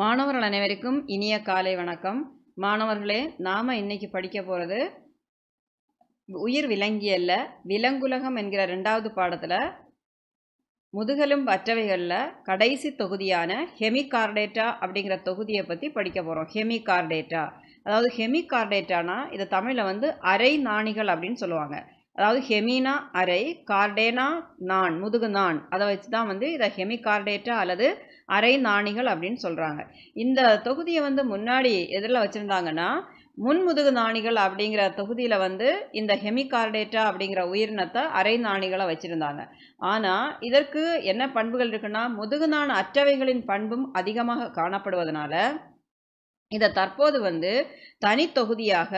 மாணவர்கள் அனைவருக்கும் இனிய காலை வணக்கம் மாணவர்களே நாம் இன்னைக்கு படிக்க போகிறது உயிர் விலங்கியல்ல விலங்குலகம் என்கிற ரெண்டாவது பாடத்தில் முதுகெலும்பு அற்றவைகளில் கடைசி தொகுதியான ஹெமிகார்டேட்டா அப்படிங்கிற தொகுதியை பற்றி படிக்க போகிறோம் ஹெமிகார்டேட்டா அதாவது ஹெமிகார்டேட்டானா இதை தமிழில் வந்து அரை நாணிகள் அப்படின்னு சொல்லுவாங்க அதாவது ஹெமினா அரை கார்டேனா நான் முதுகு நான் அதை வச்சு தான் வந்து இதை ஹெமிகார்டேட்டா அல்லது அரை நாணிகள் அப்படின்னு சொல்கிறாங்க இந்த தொகுதியை வந்து முன்னாடி எதில் வச்சுருந்தாங்கன்னா முன்முதுகு நாணிகள் அப்படிங்கிற தொகுதியில் வந்து இந்த ஹெமிகார்டேட்டா அப்படிங்கிற உயிரினத்தை அரை நாணிகளை வச்சுருந்தாங்க ஆனால் இதற்கு என்ன பண்புகள் இருக்குன்னா முதுகு நாண் அற்றவைகளின் பண்பும் அதிகமாக காணப்படுவதனால இதை தற்போது வந்து தனித்தொகுதியாக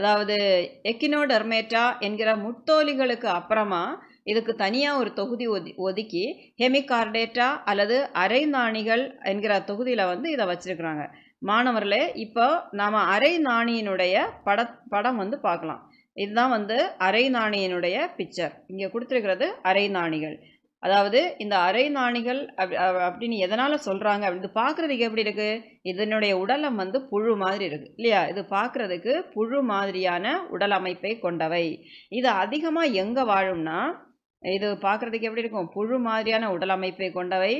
அதாவது எக்கினோடர்மேட்டா என்கிற முத்தோலிகளுக்கு அப்புறமா இதுக்கு தனியாக ஒரு தொகுதி ஒதி ஒதுக்கி ஹெமிகார்டேட்டா அல்லது அரை நாணிகள் என்கிற தொகுதியில் வந்து இதை வச்சுருக்குறாங்க மாணவர்களே இப்போ நாம் அரை நாணியினுடைய பட படம் வந்து பார்க்கலாம் இதுதான் வந்து அரை நாணியினுடைய பிக்சர் இங்கே கொடுத்துருக்கிறது அரை நாணிகள் அதாவது இந்த அரை நாணிகள் அப் அப்படின்னு எதனால் சொல்கிறாங்க அப்படி இது பார்க்குறதுக்கு எப்படி இருக்குது இதனுடைய உடலம் வந்து புழு மாதிரி இருக்குது இல்லையா இது பார்க்குறதுக்கு புழு மாதிரியான உடல் அமைப்பை கொண்டவை இது அதிகமாக எங்கே வாழும்னா இது பார்க்குறதுக்கு எப்படி இருக்கும் புழு மாதிரியான உடல் அமைப்பை கொண்டவை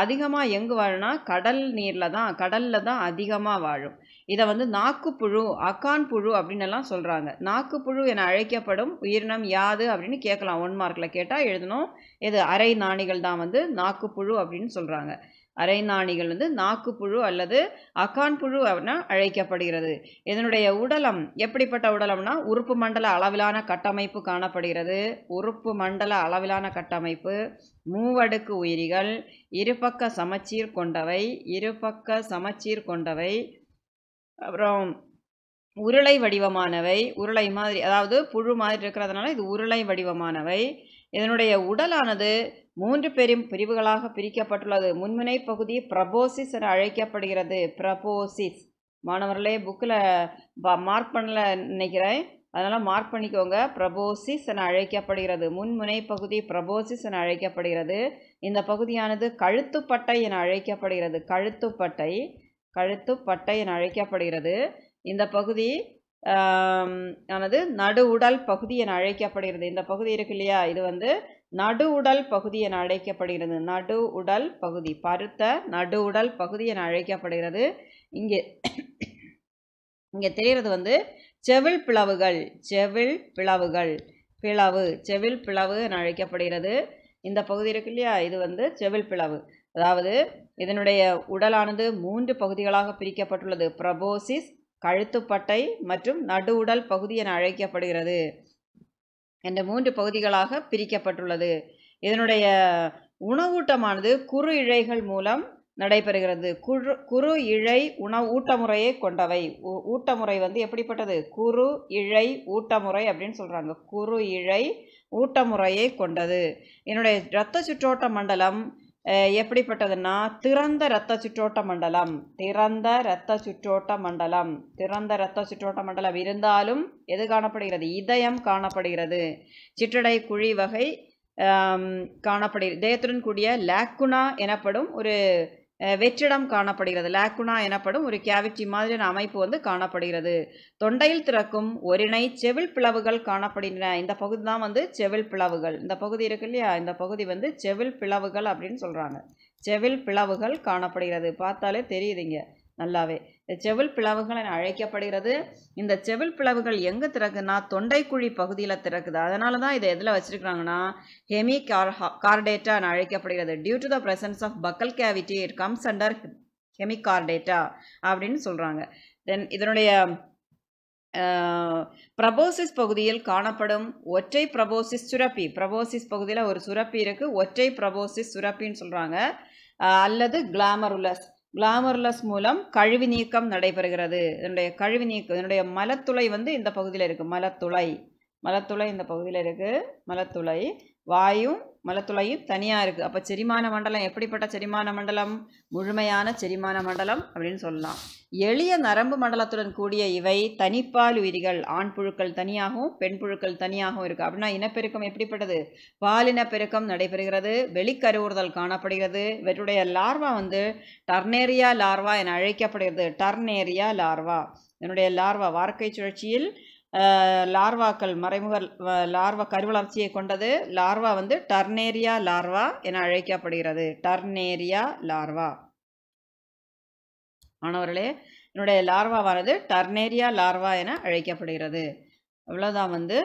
அதிகமாக எங்கு வாழும்னா கடல் நீரில் தான் கடலில் தான் அதிகமாக வாழும் இதை வந்து நாக்குப்புழு அக்கான் புழு அப்படின்னு எல்லாம் சொல்கிறாங்க நாக்குப்புழு என அழைக்கப்படும் உயிரினம் யாது அப்படின்னு கேட்கலாம் ஒன் மார்க்கில் கேட்டால் எழுதணும் இது அரை நாணிகள் தான் வந்து நாக்குப்புழு அப்படின்னு சொல்கிறாங்க அரைநாணிகள் வந்து நாக்குப்புழு அல்லது அகான் புழு அழைக்கப்படுகிறது இதனுடைய உடலம் எப்படிப்பட்ட உடலம்னா உறுப்பு மண்டல அளவிலான கட்டமைப்பு காணப்படுகிறது உறுப்பு மண்டல அளவிலான கட்டமைப்பு மூவடுக்கு உயிரிகள் இருபக்க சமச்சீர் கொண்டவை இருபக்க சமச்சீர் கொண்டவை அப்புறம் உருளை வடிவமானவை உருளை மாதிரி அதாவது புழு மாதிரி இருக்கிறதுனால இது உருளை வடிவமானவை இதனுடைய உடலானது மூன்று பெரும் பிரிவுகளாக பிரிக்கப்பட்டுள்ளது முன்முனை பகுதி பிரபோசிஸ் என அழைக்கப்படுகிறது பிரபோசிஸ் மாணவர்களே புக்கில் மார்க் பண்ணல நினைக்கிறேன் அதனால் மார்க் பண்ணிக்கோங்க பிரபோசிஸ் என அழைக்கப்படுகிறது முன்முனை பகுதி பிரபோசிஸ் என அழைக்கப்படுகிறது இந்த பகுதியானது கழுத்துப்பட்டை என அழைக்கப்படுகிறது கழுத்துப்பட்டை கழுத்துப்பட்டை என அழைக்கப்படுகிறது இந்த பகுதி ஆனது நடு உடல் பகுதி என அழைக்கப்படுகிறது இந்த பகுதி இருக்கு இல்லையா இது வந்து நடு உடல் பகுதி என அழைக்கப்படுகிறது நடு உடல் பகுதி பருத்த நடு உடல் பகுதி என அழைக்கப்படுகிறது இங்கே இங்கே தெரிகிறது வந்து செவில் பிளவுகள் செவில் பிளவுகள் பிளவு செவில் பிளவு என அழைக்கப்படுகிறது இந்த பகுதி இருக்கு இல்லையா இது வந்து செவில் பிளவு அதாவது இதனுடைய உடலானது மூன்று பகுதிகளாக பிரிக்கப்பட்டுள்ளது பிரபோசிஸ் கழுத்துப்பட்டை மற்றும் நடு உடல் பகுதி என அழைக்கப்படுகிறது என்ற மூன்று பகுதிகளாக பிரிக்கப்பட்டுள்ளது இதனுடைய உணவூட்டமானது குறு இழைகள் மூலம் நடைபெறுகிறது குறு குறு இழை உணவு ஊட்டமுறையை கொண்டவை ஊட்டமுறை வந்து எப்படிப்பட்டது குறு இழை ஊட்டமுறை அப்படின்னு சொல்கிறாங்க குறு இழை ஊட்டமுறையை கொண்டது என்னுடைய இரத்த சுற்றோட்ட மண்டலம் எப்படிப்பட்டதுன்னா திறந்த இரத்த சுற்றோட்ட மண்டலம் திறந்த இரத்த சுற்றோட்ட மண்டலம் திறந்த இரத்த சுற்றோட்ட மண்டலம் இருந்தாலும் எது காணப்படுகிறது இதயம் காணப்படுகிறது சிற்றடை குழி வகை காணப்படுகிறது இதயத்துடன் கூடிய லேக்குனா எனப்படும் ஒரு வெற்றிடம் காணப்படுகிறது லேக்குனா எனப்படும் ஒரு கேவிட்டி மாதிரியான அமைப்பு வந்து காணப்படுகிறது தொண்டையில் திறக்கும் ஒரிணை செவில் பிளவுகள் காணப்படுகின்றன இந்த பகுதி தான் வந்து செவில் பிளவுகள் இந்த பகுதி இருக்கு இல்லையா இந்த பகுதி வந்து செவில் பிளவுகள் அப்படின்னு சொல்கிறாங்க செவில் பிளவுகள் காணப்படுகிறது பார்த்தாலே தெரியுதுங்க நல்லாவே செவில் பிளவுகள் என அழைக்கப்படுகிறது இந்த செவில் பிளவுகள் எங்கே திறக்குன்னா தொண்டைக்குழி பகுதியில் திறக்குது அதனால தான் இதை எதில் வச்சுருக்காங்கன்னா ஹெமி கார் கார்டேட்டா என அழைக்கப்படுகிறது due to the presence of buccal cavity it comes under Hemichordata அப்படின்னு சொல்கிறாங்க தென் இதனுடைய பிரபோசிஸ் பகுதியில் காணப்படும் ஒற்றை பிரபோசிஸ் சுரப்பி பிரபோசிஸ் பகுதியில் ஒரு சுரப்பி இருக்குது ஒற்றை பிரபோசிஸ் சுரப்பின்னு சொல்கிறாங்க அல்லது கிளாமருலஸ் கிளாமர்லஸ் மூலம் கழிவு நீக்கம் நடைபெறுகிறது இதனுடைய கழிவு நீக்கம் இதனுடைய மலத்துளை வந்து இந்த பகுதியில் இருக்குது மலத்துளை மலத்துளை இந்த பகுதியில் இருக்குது மலத்துளை வாயும் மலத்துளையும் தனியாக இருக்குது அப்போ செரிமான மண்டலம் எப்படிப்பட்ட செரிமான மண்டலம் முழுமையான செரிமான மண்டலம் அப்படின்னு சொல்லலாம் எளிய நரம்பு மண்டலத்துடன் கூடிய இவை தனிப்பால் உயிரிகள் ஆண் புழுக்கள் தனியாகவும் பெண் புழுக்கள் தனியாகவும் இருக்குது அப்படின்னா இனப்பெருக்கம் எப்படிப்பட்டது பாலினப்பெருக்கம் நடைபெறுகிறது வெளிக்கருவுறுதல் காணப்படுகிறது இவற்றுடைய லார்வா வந்து டர்னேரியா லார்வா என அழைக்கப்படுகிறது டர்னேரியா லார்வா இதனுடைய லார்வா வாழ்க்கை சுழற்சியில் லார்வாக்கள் மறைமுக லார்வா கருவளர்ச்சியை கொண்டது லார்வா வந்து டர்னேரியா லார்வா என அழைக்கப்படுகிறது டர்னேரியா லார்வா மாணவர்களே என்னுடைய லார்வாவானது டர்னேரியா லார்வா என அழைக்கப்படுகிறது அவ்வளோதான் வந்து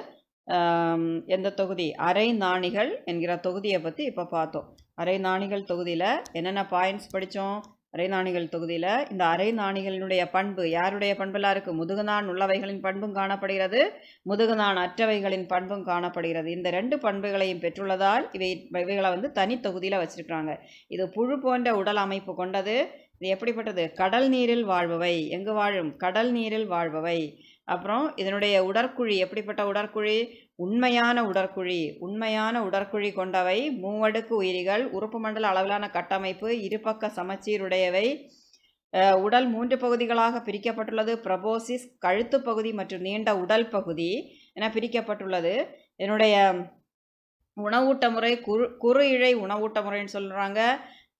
எந்த தொகுதி அரை நாணிகள் என்கிற தொகுதியை பற்றி இப்போ பார்த்தோம் அரை நாணிகள் தொகுதியில் என்னென்ன பாயிண்ட்ஸ் படித்தோம் அரைநாணிகள் தொகுதியில் இந்த அரைநாணிகளினுடைய பண்பு யாருடைய பண்புலாம் இருக்குது முதுகுநான் உள்ளவைகளின் பண்பும் காணப்படுகிறது முதுகுநான் அற்றவைகளின் பண்பும் காணப்படுகிறது இந்த ரெண்டு பண்புகளையும் பெற்றுள்ளதால் இவை இவைகளை வந்து தொகுதியில் வச்சுருக்கிறாங்க இது புழு போன்ற உடல் அமைப்பு கொண்டது இது எப்படிப்பட்டது கடல் நீரில் வாழ்பவை எங்கு வாழும் கடல் நீரில் வாழ்பவை அப்புறம் இதனுடைய உடற்குழி எப்படிப்பட்ட உடற்குழி உண்மையான உடற்குழி உண்மையான உடற்குழி கொண்டவை மூவடுக்கு உயிரிகள் உறுப்பு மண்டல அளவிலான கட்டமைப்பு இருபக்க சமச்சீருடையவை உடல் மூன்று பகுதிகளாக பிரிக்கப்பட்டுள்ளது ப்ரபோசிஸ் கழுத்து பகுதி மற்றும் நீண்ட உடல் பகுதி என பிரிக்கப்பட்டுள்ளது என்னுடைய உணவூட்ட முறை குறு குறு இழை உணவூட்ட முறைன்னு சொல்கிறாங்க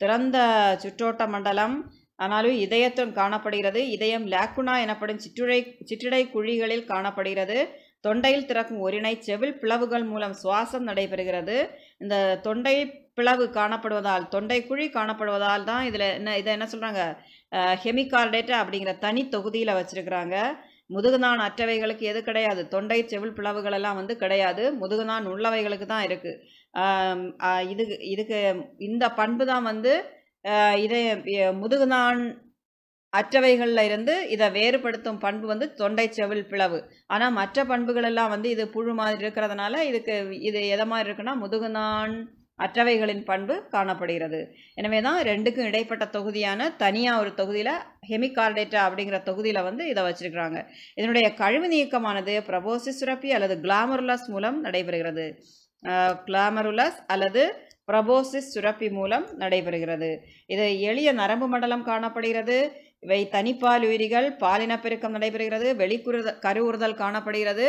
திறந்த சுற்றோட்ட மண்டலம் ஆனாலும் இதயத்துடன் காணப்படுகிறது இதயம் லேக்குனா எனப்படும் சிற்றுடை சிற்றிடை குழிகளில் காணப்படுகிறது தொண்டையில் திறக்கும் ஒரிணை செவில் பிளவுகள் மூலம் சுவாசம் நடைபெறுகிறது இந்த தொண்டை பிளவு காணப்படுவதால் தொண்டை குழி காணப்படுவதால் தான் இதில் என்ன இதை என்ன சொல்கிறாங்க ஹெமிகார்டேட்டா அப்படிங்கிற தனி தொகுதியில் வச்சுருக்கிறாங்க முதுகுதான் அற்றவைகளுக்கு எது கிடையாது தொண்டை செவில் பிளவுகளெல்லாம் வந்து கிடையாது முதுகுதான் உள்ளவைகளுக்கு தான் இருக்குது இது இதுக்கு இந்த பண்பு தான் வந்து இதய முதுகுதான் அற்றவைகளில் இருந்து இதை வேறுபடுத்தும் பண்பு வந்து தொண்டை செவில் பிளவு ஆனால் மற்ற பண்புகள் எல்லாம் வந்து இது புழு மாதிரி இருக்கிறதுனால இதுக்கு இது எதை மாதிரி இருக்குன்னா முதுகுநான் அற்றவைகளின் பண்பு காணப்படுகிறது எனவே தான் ரெண்டுக்கும் இடைப்பட்ட தொகுதியான தனியாக ஒரு தொகுதியில் ஹெமிகார்டேட்டா அப்படிங்கிற தொகுதியில் வந்து இதை வச்சுருக்கிறாங்க இதனுடைய கழிவு நீக்கமானது பிரபோசி சுரப்பி அல்லது கிளாமருலஸ் மூலம் நடைபெறுகிறது கிளாமருலஸ் அல்லது பிரபோசிஸ் சுரப்பி மூலம் நடைபெறுகிறது இது எளிய நரம்பு மண்டலம் காணப்படுகிறது இவை தனிப்பால் உயிரிகள் பாலினப்பெருக்கம் நடைபெறுகிறது வெளிக்குறு கருவுறுதல் காணப்படுகிறது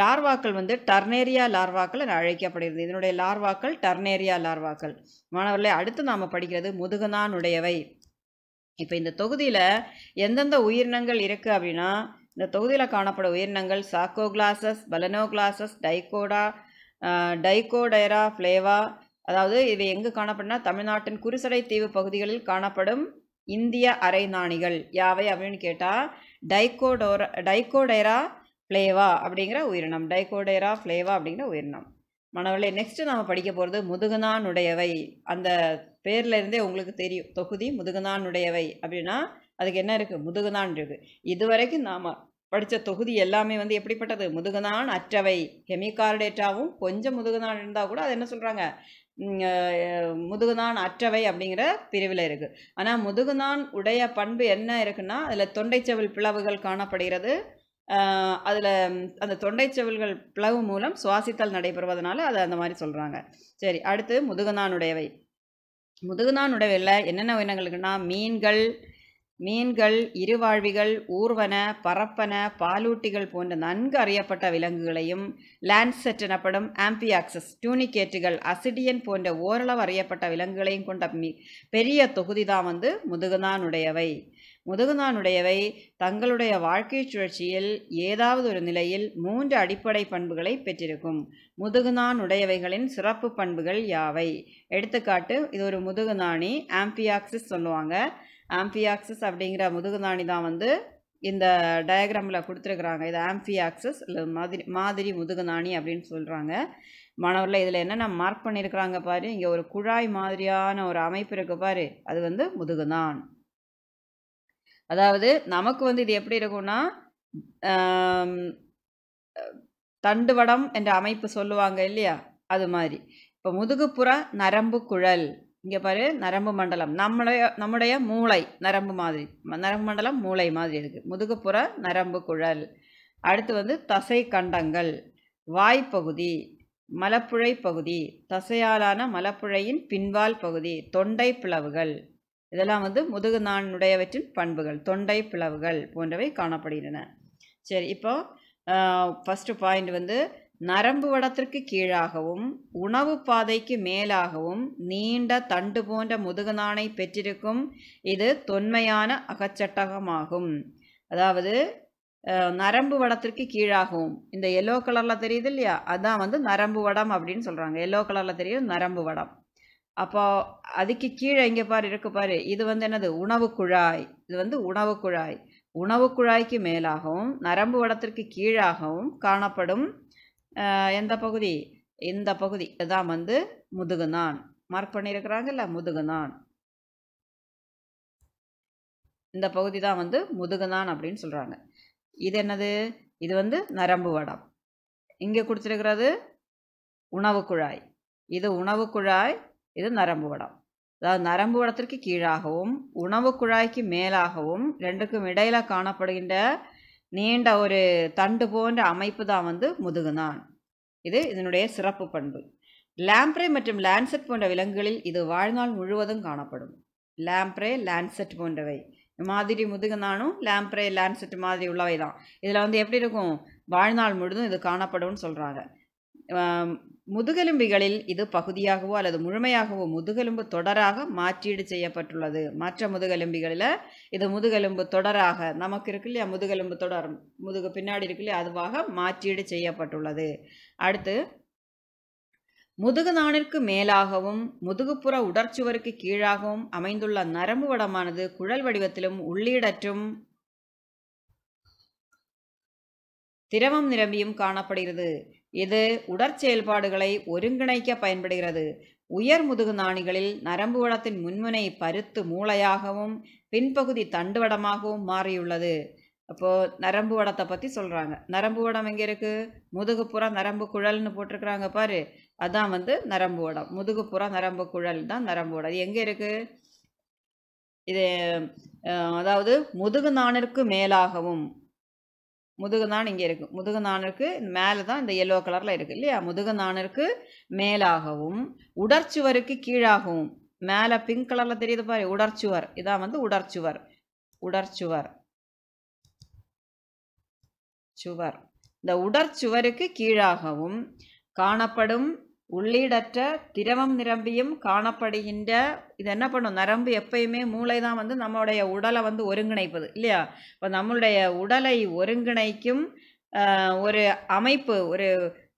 லார்வாக்கள் வந்து டர்னேரியா லார்வாக்கள் என அழைக்கப்படுகிறது இதனுடைய லார்வாக்கள் டர்னேரியா லார்வாக்கள் மாணவர்களை அடுத்து நாம் படிக்கிறது முதுகுதான் உடையவை இப்போ இந்த தொகுதியில் எந்தெந்த உயிரினங்கள் இருக்குது அப்படின்னா இந்த தொகுதியில் காணப்படும் உயிரினங்கள் சாக்கோகிளாசஸ் பலனோகிளாசஸ் டைகோடா டைகோடைரா ஃப்ளேவா அதாவது இவை எங்கு காணப்படுனா தமிழ்நாட்டின் குறுசடை தீவு பகுதிகளில் காணப்படும் இந்திய அரைநாணிகள் யாவை அப்படின்னு கேட்டால் டைகோடோரா டைகோடைரா ஃப்ளேவா அப்படிங்கிற உயிரினம் டைகோடைரா ஃப்ளேவா அப்படிங்கிற உயிரினம் மாணவர்களே நெக்ஸ்ட்டு நாம் படிக்க போகிறது முதுகுனானுடையவை அந்த பேர்லேருந்தே உங்களுக்கு தெரியும் தொகுதி முதுகுனானுடையவை அப்படின்னா அதுக்கு என்ன இருக்குது முதுகுனான் இருக்குது இதுவரைக்கும் நாம் படித்த தொகுதி எல்லாமே வந்து எப்படிப்பட்டது முதுகுனான் அற்றவை ஹெமிகார்டேட்டாவும் கொஞ்சம் முதுகுனான் இருந்தால் கூட அது என்ன சொல்கிறாங்க முதுகுதான் அற்றவை அப்படிங்கிற பிரிவில் இருக்குது ஆனால் முதுகுதான் உடைய பண்பு என்ன இருக்குன்னா அதில் தொண்டைச்செவில் பிளவுகள் காணப்படுகிறது அதில் அந்த தொண்டை பிளவு மூலம் சுவாசித்தல் நடைபெறுவதனால அதை அந்த மாதிரி சொல்கிறாங்க சரி அடுத்து முதுகுதான் முதுகுநானுடையவையில் என்னென்ன இருக்குன்னா மீன்கள் மீன்கள் இருவாழ்விகள் ஊர்வன பரப்பன பாலூட்டிகள் போன்ற நன்கு அறியப்பட்ட விலங்குகளையும் லேண்ட்செட் எனப்படும் ஆம்பியாக்சஸ் டியூனிகேட்டுகள் அசிடியன் போன்ற ஓரளவு அறியப்பட்ட விலங்குகளையும் கொண்ட மி பெரிய தொகுதி தான் வந்து முதுகுநானுடையவை முதுகுதானுடையவை தங்களுடைய வாழ்க்கை சுழற்சியில் ஏதாவது ஒரு நிலையில் மூன்று அடிப்படை பண்புகளை பெற்றிருக்கும் முதுகுநானுடையவைகளின் சிறப்பு பண்புகள் யாவை எடுத்துக்காட்டு இது ஒரு முதுகுநாணி ஆம்பியாக்சிஸ் சொல்லுவாங்க ஆம்பியாக்சஸ் அப்படிங்கிற முதுகுதாணி தான் வந்து இந்த டயக்ராமில் கொடுத்துருக்குறாங்க இது ஆம்பியாக்சஸ் இல்லை மாதிரி மாதிரி முதுகுதாணி அப்படின்னு சொல்கிறாங்க மாணவரில் இதில் என்னென்ன மார்க் பண்ணியிருக்கிறாங்க பாரு இங்கே ஒரு குழாய் மாதிரியான ஒரு அமைப்பு இருக்குது பாரு அது வந்து முதுகுதான் அதாவது நமக்கு வந்து இது எப்படி இருக்கும்னா தண்டுவடம் என்ற அமைப்பு சொல்லுவாங்க இல்லையா அது மாதிரி இப்போ முதுகுப்புற நரம்பு குழல் இங்கே பாரு நரம்பு மண்டலம் நம்மளுடைய நம்முடைய மூளை நரம்பு மாதிரி நரம்பு மண்டலம் மூளை மாதிரி இருக்குது முதுகுப்புற நரம்பு குழல் அடுத்து வந்து தசை கண்டங்கள் வாய்ப்பகுதி மலப்புழை பகுதி தசையாலான மலப்புழையின் பின்வால் பகுதி தொண்டை பிளவுகள் இதெல்லாம் வந்து முதுகு நானுடையவற்றின் பண்புகள் தொண்டை பிளவுகள் போன்றவை காணப்படுகின்றன சரி இப்போ ஃபஸ்ட்டு பாயிண்ட் வந்து நரம்பு வடத்திற்கு கீழாகவும் உணவு பாதைக்கு மேலாகவும் நீண்ட தண்டு போன்ற முதுகுநாணை பெற்றிருக்கும் இது தொன்மையான அகச்சட்டகமாகும் அதாவது நரம்பு வடத்திற்கு கீழாகவும் இந்த எல்லோ கலரில் தெரியுது இல்லையா அதான் வந்து நரம்பு வடம் அப்படின்னு சொல்கிறாங்க எல்லோ கலரில் தெரியும் நரம்பு வடம் அப்போ அதுக்கு கீழே இங்கே பாரு இருக்கு பாரு இது வந்து என்னது உணவு குழாய் இது வந்து உணவு குழாய் உணவு குழாய்க்கு மேலாகவும் நரம்பு வடத்திற்கு கீழாகவும் காணப்படும் எந்த பகுதி இந்த பகுதி இதுதான் வந்து முதுகுநான் மார்க் பண்ணியிருக்கிறாங்கல்ல முதுகுநான் இந்த பகுதி தான் வந்து முதுகுநான் அப்படின்னு சொல்கிறாங்க இது என்னது இது வந்து நரம்பு வடம் இங்கே கொடுத்துருக்கிறது உணவு குழாய் இது உணவு குழாய் இது நரம்பு வடம் அதாவது நரம்பு வடத்திற்கு கீழாகவும் உணவு குழாய்க்கு மேலாகவும் ரெண்டுக்கும் இடையில் காணப்படுகின்ற நீண்ட ஒரு தண்டு போன்ற அமைப்பு தான் வந்து முதுகுதான் இது இதனுடைய சிறப்பு பண்பு லேம்ப்ரே மற்றும் லேன்செட் போன்ற விலங்குகளில் இது வாழ்நாள் முழுவதும் காணப்படும் லேம்ப்ரே லேன்செட் போன்றவை மாதிரி முதுகுனானும் லேம்ப்ரே லேன்செட் மாதிரி உள்ளவை தான் இதில் வந்து எப்படி இருக்கும் வாழ்நாள் முழுதும் இது காணப்படும்னு சொல்கிறாங்க முதுகெலும்பிகளில் இது பகுதியாகவோ அல்லது முழுமையாகவோ முதுகெலும்பு தொடராக மாற்றீடு செய்யப்பட்டுள்ளது மற்ற முதுகெலும்பிகளில் இது முதுகெலும்பு தொடராக நமக்கு இருக்கு இல்லையா முதுகெலும்பு தொடர் முதுகு பின்னாடி இருக்கு இல்லையா அதுவாக மாற்றீடு செய்யப்பட்டுள்ளது அடுத்து நாணிற்கு மேலாகவும் முதுகுப்புற உடற்சுவருக்கு கீழாகவும் அமைந்துள்ள நரம்பு வடமானது குழல் வடிவத்திலும் உள்ளீடற்றும் திரவம் நிரம்பியும் காணப்படுகிறது இது உடற்செயல்பாடுகளை ஒருங்கிணைக்க பயன்படுகிறது உயர் முதுகு நாணிகளில் நரம்பு வடத்தின் முன்முனை பருத்து மூளையாகவும் பின்பகுதி தண்டுவடமாகவும் மாறியுள்ளது அப்போது நரம்பு வடத்தை பற்றி சொல்கிறாங்க நரம்பு வடம் எங்கே இருக்குது முதுகுப்புற நரம்பு குழல்னு போட்டிருக்கிறாங்க பாரு அதான் வந்து நரம்பு வடம் முதுகுப்புற நரம்பு குழல் தான் நரம்பு வடம் எங்கே இருக்குது இது அதாவது முதுகு நாணிற்கு மேலாகவும் முதுகுதான் இங்கே இருக்குது முதுகுநானருக்கு மேலே தான் இந்த எல்லோ கலரில் இருக்குது இல்லையா முதுகுநானருக்கு மேலாகவும் உடற்சுவருக்கு கீழாகவும் மேலே பிங்க் கலரில் தெரியுது பாரு உடற்சுவர் இதான் வந்து உடற்சுவர் உடற்சுவர் சுவர் இந்த உடற்சுவருக்கு கீழாகவும் காணப்படும் உள்ளீடற்ற திரவம் நிரம்பியும் காணப்படுகின்ற இது என்ன பண்ணும் நரம்பு எப்பயுமே மூளை தான் வந்து நம்மளுடைய உடலை வந்து ஒருங்கிணைப்பது இல்லையா இப்போ நம்மளுடைய உடலை ஒருங்கிணைக்கும் ஒரு அமைப்பு ஒரு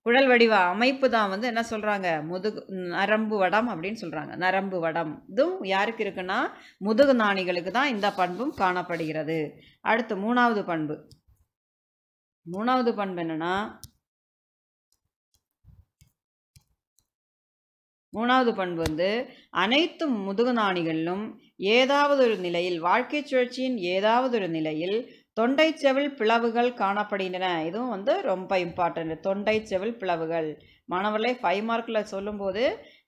குழல் வடிவ அமைப்பு தான் வந்து என்ன சொல்கிறாங்க முதுகு நரம்பு வடம் அப்படின்னு சொல்கிறாங்க நரம்பு வடம் இதுவும் யாருக்கு இருக்குன்னா முதுகு நாணிகளுக்கு தான் இந்த பண்பும் காணப்படுகிறது அடுத்து மூணாவது பண்பு மூணாவது பண்பு என்னென்னா மூணாவது பண்பு வந்து அனைத்து முதுகுநாணிகளிலும் ஏதாவது ஒரு நிலையில் வாழ்க்கை சுழற்சியின் ஏதாவது ஒரு நிலையில் தொண்டை செவில் பிளவுகள் காணப்படுகின்றன இதுவும் வந்து ரொம்ப இம்பார்ட்டன்ட் தொண்டை செவில் பிளவுகள் மாணவர்களே ஃபைவ் மார்க்கில் சொல்லும்போது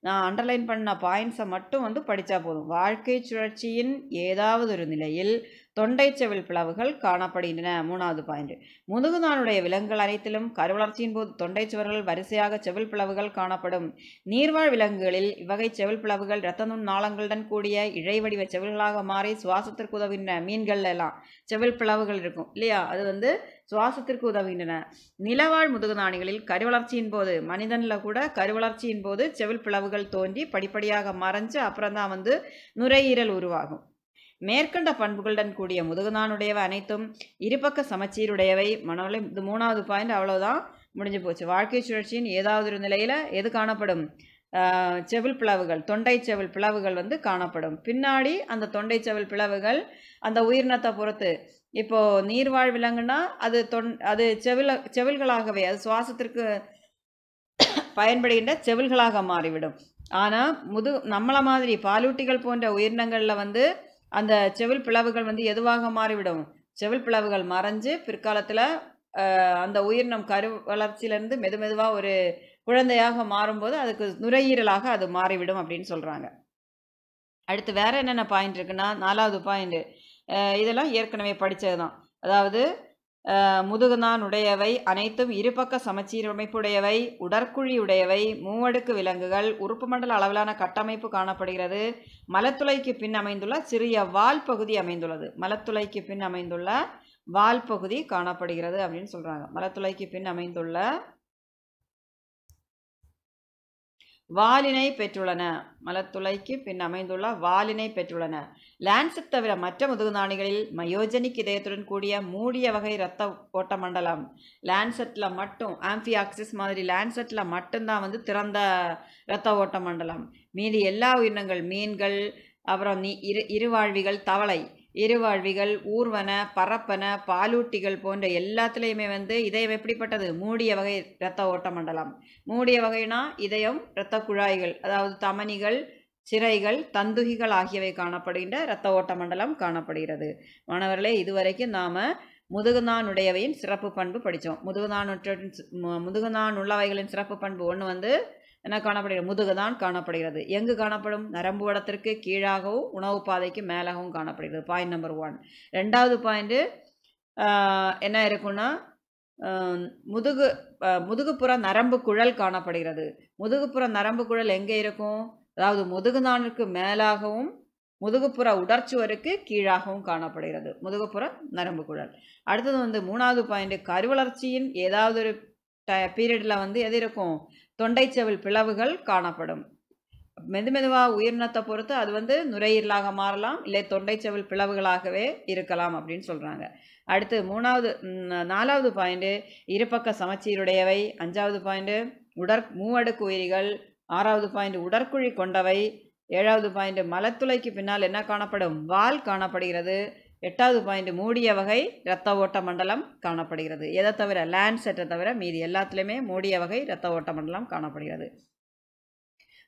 நான் அண்டர்லைன் பண்ண பாயிண்ட்ஸை மட்டும் வந்து படித்தா போதும் வாழ்க்கை சுழற்சியின் ஏதாவது ஒரு நிலையில் தொண்டை செவில் பிளவுகள் காணப்படுகின்றன மூணாவது பாயிண்ட் முதுகுதானுடைய விலங்குகள் அனைத்திலும் கருவளர்ச்சியின் போது தொண்டை சுவர்கள் வரிசையாக செவில் பிளவுகள் காணப்படும் நீர்வாழ் விலங்குகளில் இவ்வகை செவில் பிளவுகள் இரத்த நுண் நாளங்களுடன் கூடிய இழை வடிவ செவில்களாக மாறி சுவாசத்திற்கு உதவுகின்ற மீன்கள் எல்லாம் செவில் பிளவுகள் இருக்கும் இல்லையா அது வந்து சுவாசத்திற்கு உதவுகின்றன நிலவாழ் முதுகுதானிகளில் கருவளர்ச்சியின் போது மனிதனில் கூட கருவளர்ச்சியின் போது செவில் பிளவுகள் தோன்றி படிப்படியாக மறைஞ்சு அப்புறம் தான் வந்து நுரையீரல் உருவாகும் மேற்கண்ட பண்புகளுடன் கூடிய முதுகுதானுடையவை அனைத்தும் இருபக்க சமச்சீருடையவை மனோல இது மூணாவது பாயிண்ட் அவ்வளோதான் முடிஞ்சு போச்சு வாழ்க்கை சுழற்சியின் ஏதாவது ஒரு நிலையில் எது காணப்படும் செவில் பிளவுகள் தொண்டை செவில் பிளவுகள் வந்து காணப்படும் பின்னாடி அந்த தொண்டை செவில் பிளவுகள் அந்த உயிரினத்தை பொறுத்து இப்போது நீர்வாழ் விலங்குனா அது தொன் அது செவில் செவில்களாகவே அது சுவாசத்திற்கு பயன்படுகின்ற செவில்களாக மாறிவிடும் ஆனால் முது நம்மளை மாதிரி பாலூட்டிகள் போன்ற உயிரினங்களில் வந்து அந்த செவில் பிளவுகள் வந்து எதுவாக மாறிவிடும் செவில் பிளவுகள் மறைஞ்சு பிற்காலத்தில் அந்த உயிரினம் கரு வளர்ச்சியிலேருந்து மெது மெதுவாக ஒரு குழந்தையாக மாறும்போது அதுக்கு நுரையீரலாக அது மாறிவிடும் அப்படின்னு சொல்கிறாங்க அடுத்து வேறு என்னென்ன பாயிண்ட் இருக்குன்னா நாலாவது பாயிண்ட்டு இதெல்லாம் ஏற்கனவே படித்தது தான் அதாவது முதுகுதான் உடையவை அனைத்தும் இருபக்க சமச்சீரமைப்புடையவை உடற்குழியுடையவை மூவடுக்கு விலங்குகள் உறுப்பு மண்டல அளவிலான கட்டமைப்பு காணப்படுகிறது மலத்துளைக்கு பின் அமைந்துள்ள சிறிய வால் பகுதி அமைந்துள்ளது மலத்துளைக்கு பின் அமைந்துள்ள வால் பகுதி காணப்படுகிறது அப்படின்னு சொல்கிறாங்க மலத்துளைக்கு பின் அமைந்துள்ள வாலினை பெற்றுள்ளன மலத்துளைக்கு பின் அமைந்துள்ள வாலினை பெற்றுள்ளன லான்செட் தவிர மற்ற முதுகுநாணிகளில் மயோஜனிக் இதயத்துடன் கூடிய மூடிய வகை இரத்த ஓட்ட மண்டலம் லான்செட்டில் மட்டும் ஆம்பியாக்சிஸ் மாதிரி லான்செட்டில் மட்டும்தான் வந்து திறந்த இரத்த ஓட்ட மண்டலம் மீதி எல்லா உயிரினங்கள் மீன்கள் அப்புறம் நீ இரு இருவாழ்விகள் தவளை இருவாழ்விகள் ஊர்வன பரப்பன பாலூட்டிகள் போன்ற எல்லாத்துலேயுமே வந்து இதயம் எப்படிப்பட்டது மூடிய வகை இரத்த ஓட்ட மண்டலம் மூடிய வகைனா இதயம் இரத்த குழாய்கள் அதாவது தமனிகள் சிறைகள் தந்துகிகள் ஆகியவை காணப்படுகின்ற இரத்த ஓட்ட மண்டலம் காணப்படுகிறது மாணவர்களே இதுவரைக்கும் நாம் முதுகுதான் உடையவையின் சிறப்பு பண்பு படித்தோம் முதுகுதான் முதுகுதான் உள்ளவைகளின் சிறப்பு பண்பு ஒன்று வந்து என்ன காணப்படுகிறது முதுகு தான் காணப்படுகிறது எங்கு காணப்படும் நரம்பு வடத்திற்கு கீழாகவும் உணவு பாதைக்கு மேலாகவும் காணப்படுகிறது பாயிண்ட் நம்பர் ஒன் ரெண்டாவது பாயிண்ட்டு என்ன இருக்குன்னா முதுகு முதுகுப்புற நரம்பு குழல் காணப்படுகிறது முதுகுப்புற நரம்பு குழல் எங்கே இருக்கும் அதாவது முதுகுதானிற்கு மேலாகவும் முதுகுப்புற உடற்சுவருக்கு கீழாகவும் காணப்படுகிறது முதுகுப்புற நரம்பு குழல் அடுத்தது வந்து மூணாவது பாயிண்ட் கருவளர்ச்சியின் ஏதாவது ஒரு ட பீரியடில் வந்து எது இருக்கும் தொண்டைச்செவில் பிளவுகள் காணப்படும் மெது மெதுவாக உயிரினத்தை பொறுத்து அது வந்து நுரையீரலாக மாறலாம் இல்லை தொண்டைச்செவில் பிளவுகளாகவே இருக்கலாம் அப்படின்னு சொல்கிறாங்க அடுத்து மூணாவது நாலாவது பாயிண்ட்டு இருபக்க சமச்சீருடையவை அஞ்சாவது பாயிண்ட்டு உடற் மூவடுக்கு உயிரிகள் ஆறாவது பாயிண்ட் உடற்குழி கொண்டவை ஏழாவது பாயிண்ட் மலத்துளைக்கு பின்னால் என்ன காணப்படும் வால் காணப்படுகிறது எட்டாவது பாயிண்ட் மூடிய வகை இரத்த ஓட்ட மண்டலம் காணப்படுகிறது எதை தவிர லேண்ட் செட்டை தவிர மீதி எல்லாத்துலேயுமே மூடிய வகை இரத்த ஓட்ட மண்டலம் காணப்படுகிறது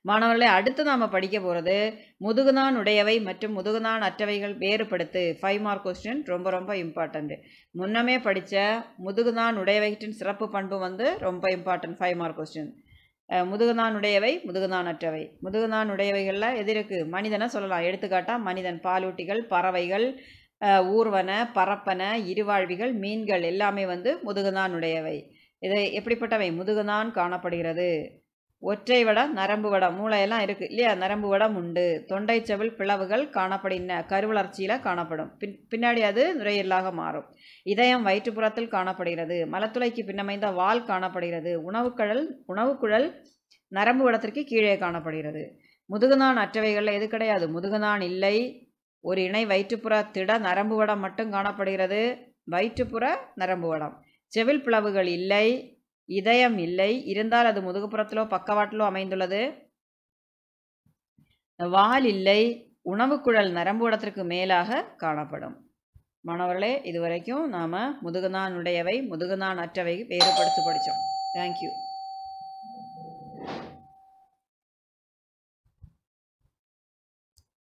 மாணவர்களை அடுத்து நாம் படிக்க போகிறது முதுகுதான் உடையவை மற்றும் முதுகுதான் அற்றவைகள் வேறுபடுத்து ஃபைவ் மார்க் கொஸ்டின் ரொம்ப ரொம்ப இம்பார்ட்டன்ட்டு முன்னமே படித்த முதுகுதான் உடையவைகிட்டின் சிறப்பு பண்பு வந்து ரொம்ப இம்பார்ட்டன்ட் ஃபைவ் மார்க் கொஸ்டின் முதுகுதான் உடையவை முதுகுதான் அற்றவை முதுகுதான் உடையவைகளில் எதிர்க்கு மனிதனை சொல்லலாம் எடுத்துக்காட்டால் மனிதன் பாலூட்டிகள் பறவைகள் ஊர்வன பரப்பன இருவாழ்விகள் மீன்கள் எல்லாமே வந்து முதுகுதான் உடையவை இதை எப்படிப்பட்டவை முதுகுதான் காணப்படுகிறது ஒற்றை வடம் நரம்பு வடம் மூளையெல்லாம் இருக்குது இல்லையா நரம்பு வடம் உண்டு தொண்டை செவில் பிளவுகள் காணப்படுகின்ற கருவளர்ச்சியில் காணப்படும் பின் பின்னாடி அது நுரையீரலாக மாறும் இதயம் வயிற்றுப்புறத்தில் காணப்படுகிறது மலத்துளைக்கு பின்னமைந்த வால் காணப்படுகிறது உணவுக்குழல் உணவுக்குழல் நரம்பு வடத்திற்கு கீழே காணப்படுகிறது முதுகுதான் அற்றவைகளில் எது கிடையாது முதுகுதான் இல்லை ஒரு இணை வயிற்றுப்புற திட நரம்பு வடம் மட்டும் காணப்படுகிறது வயிற்றுப்புற நரம்பு வடம் செவில் பிளவுகள் இல்லை இதயம் இல்லை இருந்தால் அது முதுகுப்புறத்திலோ பக்கவாட்டிலோ அமைந்துள்ளது வால் இல்லை உணவுக்குழல் நரம்பு வடத்திற்கு மேலாக காணப்படும் மாணவர்களே இதுவரைக்கும் நாம் முதுகுநான் உடையவை முதுகுநான் அற்றவை வேறுபடுத்தி படித்தோம் தேங்க்யூ